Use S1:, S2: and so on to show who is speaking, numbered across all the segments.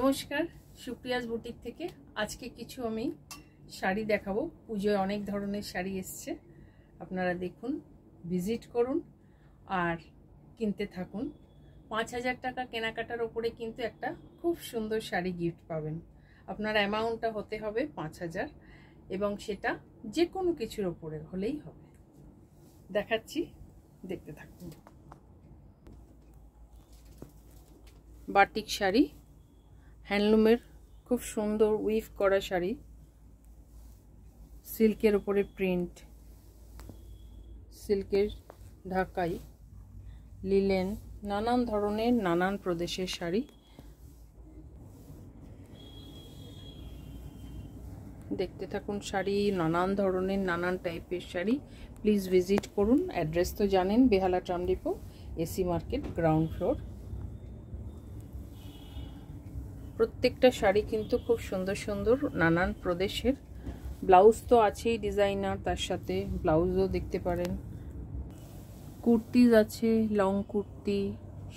S1: নমস্কার সুপ্রিয়াস বুটিক থেকে আজকে কিছু আমি শাড়ি দেখাবো পুজোয় অনেক ধরনের শাড়ি এসছে আপনারা দেখুন ভিজিট করুন আর কিনতে থাকুন পাঁচ হাজার টাকা কেনাকাটার ওপরে কিন্তু একটা খুব সুন্দর শাড়ি গিফট পাবেন আপনার অ্যামাউন্টটা হতে হবে পাঁচ হাজার এবং সেটা যে কোনো কিছুর ওপরে হলেই হবে দেখাচ্ছি দেখতে থাকুন বাটিক শাড়ি হ্যান্ডলুমের খুব সুন্দর উইভ করা শাড়ি সিল্কের ওপরে প্রিন্ট সিল্কের ঢাকাই লিলেন নানান ধরনের নানান প্রদেশের শাড়ি দেখতে থাকুন শাড়ি নানান ধরনের নানান টাইপের শাড়ি প্লিজ ভিজিট করুন অ্যাড্রেস তো জানেন Behala tram depot AC market ground floor প্রত্যেকটা শাড়ি কিন্তু খুব সুন্দর সুন্দর নানান প্রদেশের ব্লাউজ তো আছেই ডিজাইনার তার সাথে ব্লাউজও দেখতে পারেন কুর্তিজ আছে লং কুর্তি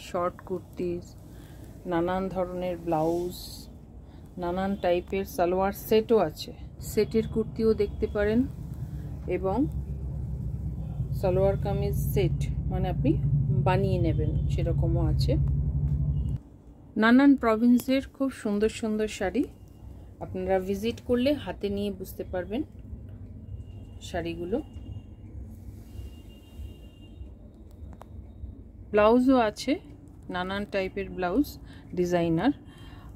S1: শর্ট কুর্তিজ নানান ধরনের ব্লাউজ নানান টাইপের সালোয়ার সেটও আছে সেটের কুর্তিও দেখতে পারেন এবং সালোয়ার কামিজ সেট মানে আপনি বানিয়ে নেবেন সেরকমও আছে নানান প্রভিন্সের খুব সুন্দর সুন্দর শাড়ি আপনারা ভিজিট করলে হাতে নিয়ে বুঝতে পারবেন শাড়িগুলো ব্লাউজও আছে নানান টাইপের ব্লাউজ ডিজাইনার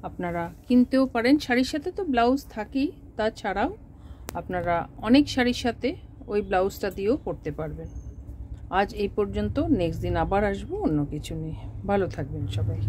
S1: আপনারা কিনতেও পারেন শাড়ির সাথে তো ব্লাউজ থাকেই তাছাড়াও আপনারা অনেক শাড়ির সাথে ওই ব্লাউজটা দিয়েও পরতে পারবেন আজ এই পর্যন্ত নেক্সট দিন আবার আসবো অন্য কিছু নিয়ে ভালো থাকবেন সবাই